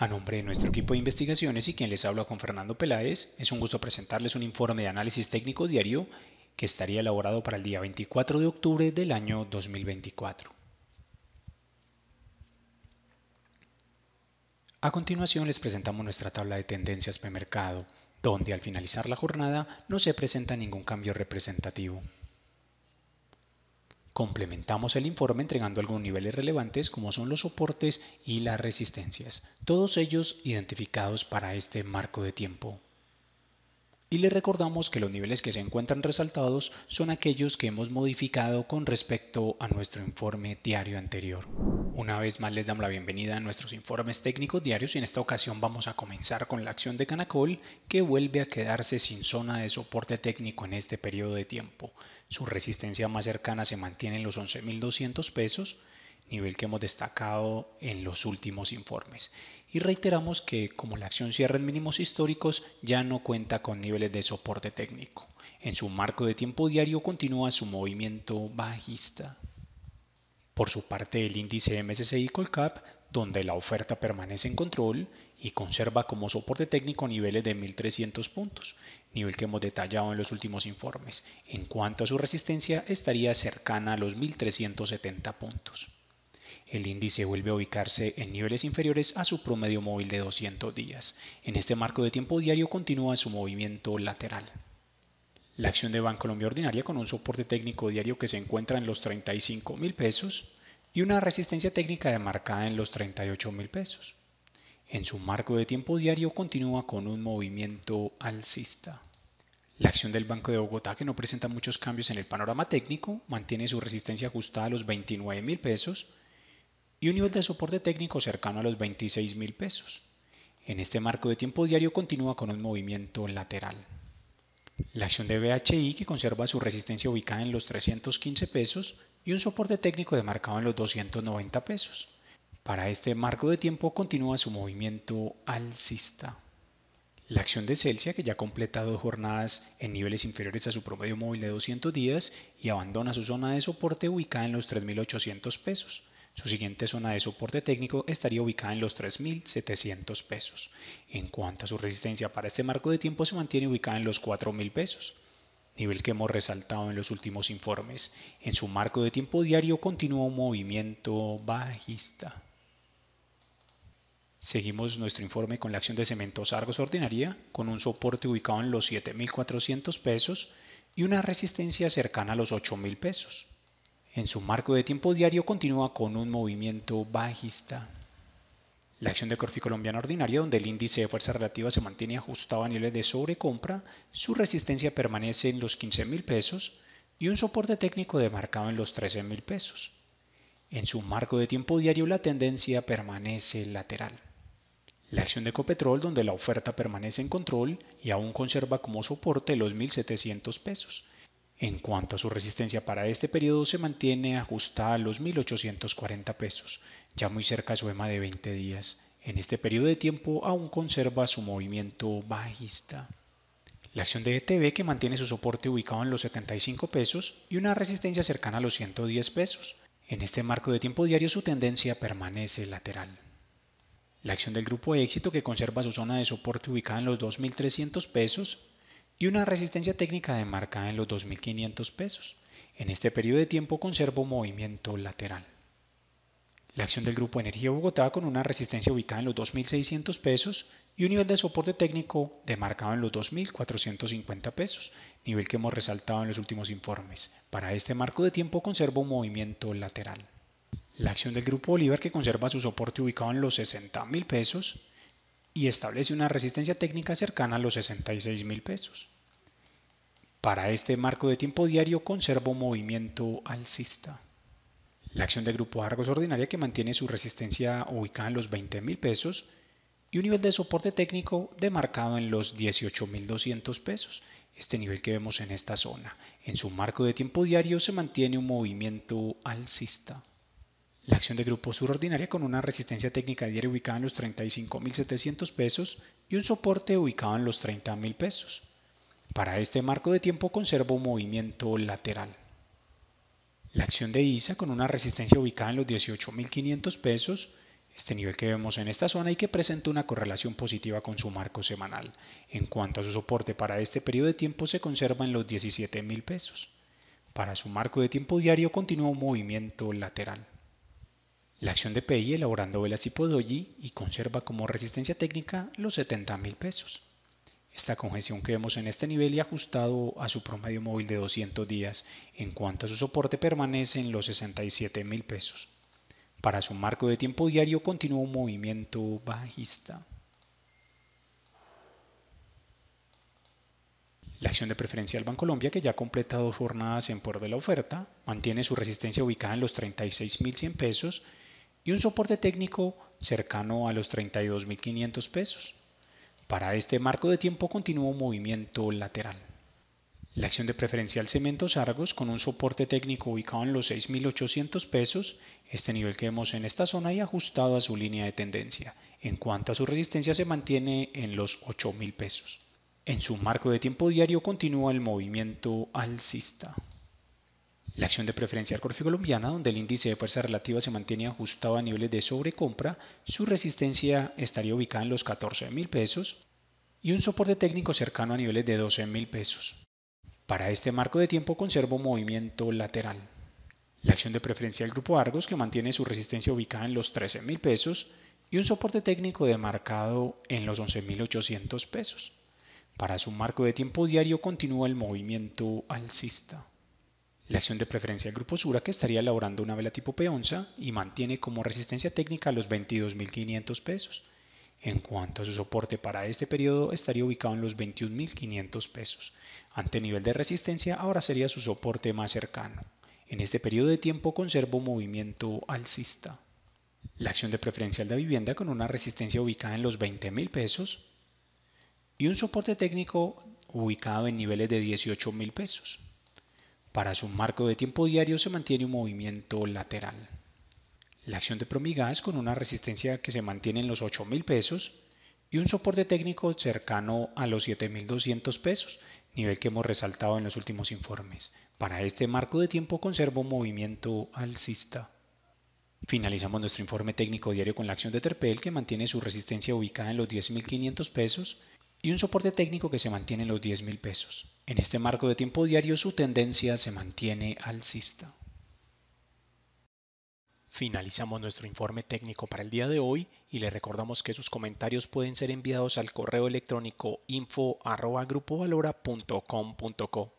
A nombre de nuestro equipo de investigaciones y quien les habla con Fernando Peláez, es un gusto presentarles un informe de análisis técnico diario que estaría elaborado para el día 24 de octubre del año 2024. A continuación les presentamos nuestra tabla de tendencias de mercado, donde al finalizar la jornada no se presenta ningún cambio representativo. Complementamos el informe entregando algunos niveles relevantes como son los soportes y las resistencias, todos ellos identificados para este marco de tiempo y les recordamos que los niveles que se encuentran resaltados son aquellos que hemos modificado con respecto a nuestro informe diario anterior. Una vez más les damos la bienvenida a nuestros informes técnicos diarios y en esta ocasión vamos a comenzar con la acción de Canacol que vuelve a quedarse sin zona de soporte técnico en este periodo de tiempo. Su resistencia más cercana se mantiene en los 11.200 pesos nivel que hemos destacado en los últimos informes. Y reiteramos que como la acción cierra en mínimos históricos, ya no cuenta con niveles de soporte técnico. En su marco de tiempo diario continúa su movimiento bajista. Por su parte, el índice MSCI Colcap, donde la oferta permanece en control y conserva como soporte técnico niveles de 1300 puntos, nivel que hemos detallado en los últimos informes. En cuanto a su resistencia, estaría cercana a los 1370 puntos. El índice vuelve a ubicarse en niveles inferiores a su promedio móvil de 200 días. En este marco de tiempo diario continúa su movimiento lateral. La acción de Colombia Ordinaria con un soporte técnico diario que se encuentra en los 35 mil pesos y una resistencia técnica demarcada en los 38 mil pesos. En su marco de tiempo diario continúa con un movimiento alcista. La acción del Banco de Bogotá, que no presenta muchos cambios en el panorama técnico, mantiene su resistencia ajustada a los 29 mil pesos y un nivel de soporte técnico cercano a los 26 mil pesos. En este marco de tiempo diario continúa con un movimiento lateral. La acción de BHI que conserva su resistencia ubicada en los 315 pesos y un soporte técnico demarcado en los 290 pesos. Para este marco de tiempo continúa su movimiento alcista. La acción de Celsius que ya completa dos jornadas en niveles inferiores a su promedio móvil de 200 días y abandona su zona de soporte ubicada en los 3.800 pesos. Su siguiente zona de soporte técnico estaría ubicada en los 3.700 pesos. En cuanto a su resistencia para este marco de tiempo se mantiene ubicada en los 4.000 pesos nivel que hemos resaltado en los últimos informes. En su marco de tiempo diario continúa un movimiento bajista. Seguimos nuestro informe con la acción de cementos Argos Ordinaria, con un soporte ubicado en los 7.400 pesos y una resistencia cercana a los 8.000 pesos. En su marco de tiempo diario continúa con un movimiento bajista. La acción de Corfi Colombiana Ordinaria, donde el índice de fuerza relativa se mantiene ajustado a niveles de sobrecompra, su resistencia permanece en los 15.000 pesos y un soporte técnico demarcado en los 13.000 pesos. En su marco de tiempo diario la tendencia permanece lateral. La acción de Copetrol, donde la oferta permanece en control y aún conserva como soporte los 1.700 pesos en cuanto a su resistencia para este periodo, se mantiene ajustada a los 1.840 pesos, ya muy cerca de su EMA de 20 días. En este periodo de tiempo aún conserva su movimiento bajista. La acción de ETB que mantiene su soporte ubicado en los 75 pesos y una resistencia cercana a los 110 pesos. En este marco de tiempo diario su tendencia permanece lateral. La acción del grupo de éxito que conserva su zona de soporte ubicada en los 2.300 pesos y una resistencia técnica de en los 2.500 pesos. En este periodo de tiempo conservo movimiento lateral. La acción del Grupo Energía Bogotá con una resistencia ubicada en los 2.600 pesos y un nivel de soporte técnico demarcado en los 2.450 pesos, nivel que hemos resaltado en los últimos informes. Para este marco de tiempo conservo movimiento lateral. La acción del Grupo Bolívar que conserva su soporte ubicado en los 60.000 pesos y establece una resistencia técnica cercana a los 66 mil pesos. Para este marco de tiempo diario conservo movimiento alcista. La acción de grupo Argos ordinaria que mantiene su resistencia ubicada en los 20 mil pesos y un nivel de soporte técnico demarcado en los 18.200 pesos, este nivel que vemos en esta zona. En su marco de tiempo diario se mantiene un movimiento alcista. La acción de grupo sur ordinaria con una resistencia técnica diaria ubicada en los 35.700 pesos y un soporte ubicado en los 30.000 pesos. Para este marco de tiempo conservo un movimiento lateral. La acción de ISA con una resistencia ubicada en los 18.500 pesos, este nivel que vemos en esta zona y que presenta una correlación positiva con su marco semanal. En cuanto a su soporte para este periodo de tiempo se conserva en los 17.000 pesos. Para su marco de tiempo diario continúa un movimiento lateral. La acción de PI elaborando velas tipo doji y conserva como resistencia técnica los 70 mil pesos. Esta congestión que vemos en este nivel y ajustado a su promedio móvil de 200 días, en cuanto a su soporte permanece en los 67 mil pesos. Para su marco de tiempo diario continúa un movimiento bajista. La acción de Preferencia banco Colombia que ya ha completado jornadas en por de la oferta, mantiene su resistencia ubicada en los 36.100 pesos y un soporte técnico cercano a los 32.500 pesos. Para este marco de tiempo un movimiento lateral. La acción de preferencial Cementos Argos con un soporte técnico ubicado en los 6.800 pesos, este nivel que vemos en esta zona y ajustado a su línea de tendencia. En cuanto a su resistencia se mantiene en los 8.000 pesos. En su marco de tiempo diario continúa el movimiento alcista. La acción de preferencia del corfi colombiana, donde el índice de fuerza relativa se mantiene ajustado a niveles de sobrecompra, su resistencia estaría ubicada en los 14.000 pesos y un soporte técnico cercano a niveles de 12.000 pesos. Para este marco de tiempo conservo movimiento lateral. La acción de preferencia del grupo Argos, que mantiene su resistencia ubicada en los 13.000 pesos y un soporte técnico demarcado en los 11.800 pesos. Para su marco de tiempo diario continúa el movimiento alcista. La acción de preferencia del grupo Sura que estaría elaborando una vela tipo peonza y mantiene como resistencia técnica los 22.500 pesos. En cuanto a su soporte para este periodo, estaría ubicado en los 21.500 pesos. Ante nivel de resistencia, ahora sería su soporte más cercano. En este periodo de tiempo conservo movimiento alcista. La acción de preferencial de vivienda con una resistencia ubicada en los 20.000 pesos y un soporte técnico ubicado en niveles de 18.000 pesos. Para su marco de tiempo diario se mantiene un movimiento lateral. La acción de Promigas con una resistencia que se mantiene en los 8.000 pesos y un soporte técnico cercano a los 7.200 pesos, nivel que hemos resaltado en los últimos informes. Para este marco de tiempo conservo un movimiento alcista. Finalizamos nuestro informe técnico diario con la acción de Terpel que mantiene su resistencia ubicada en los 10.500 pesos y un soporte técnico que se mantiene en los 10 mil pesos. En este marco de tiempo diario su tendencia se mantiene alcista. Finalizamos nuestro informe técnico para el día de hoy y le recordamos que sus comentarios pueden ser enviados al correo electrónico info.grupovalora.com.co.